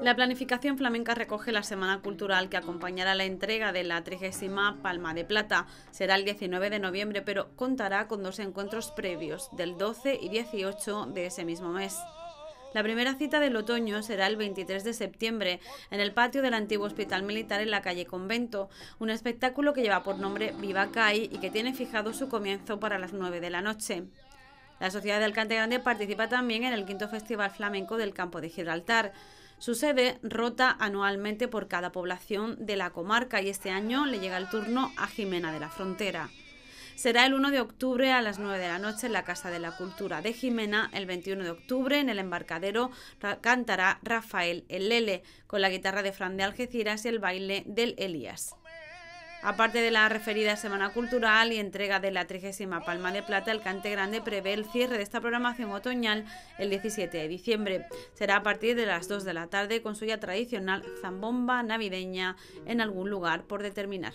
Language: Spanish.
La planificación flamenca recoge la semana cultural que acompañará la entrega de la 30 Palma de Plata. Será el 19 de noviembre, pero contará con dos encuentros previos, del 12 y 18 de ese mismo mes. La primera cita del otoño será el 23 de septiembre en el patio del antiguo Hospital Militar en la calle Convento, un espectáculo que lleva por nombre Viva Cay... y que tiene fijado su comienzo para las 9 de la noche. La Sociedad del Cante Grande participa también en el quinto Festival Flamenco del Campo de Gibraltar. Su sede rota anualmente por cada población de la comarca y este año le llega el turno a Jimena de la Frontera. Será el 1 de octubre a las 9 de la noche en la Casa de la Cultura de Jimena, el 21 de octubre en el embarcadero cantará Rafael El Lele con la guitarra de Fran de Algeciras y el baile del Elías. Aparte de la referida Semana Cultural y entrega de la trigésima Palma de Plata, el Cante Grande prevé el cierre de esta programación otoñal el 17 de diciembre. Será a partir de las 2 de la tarde con suya tradicional zambomba navideña en algún lugar por determinar.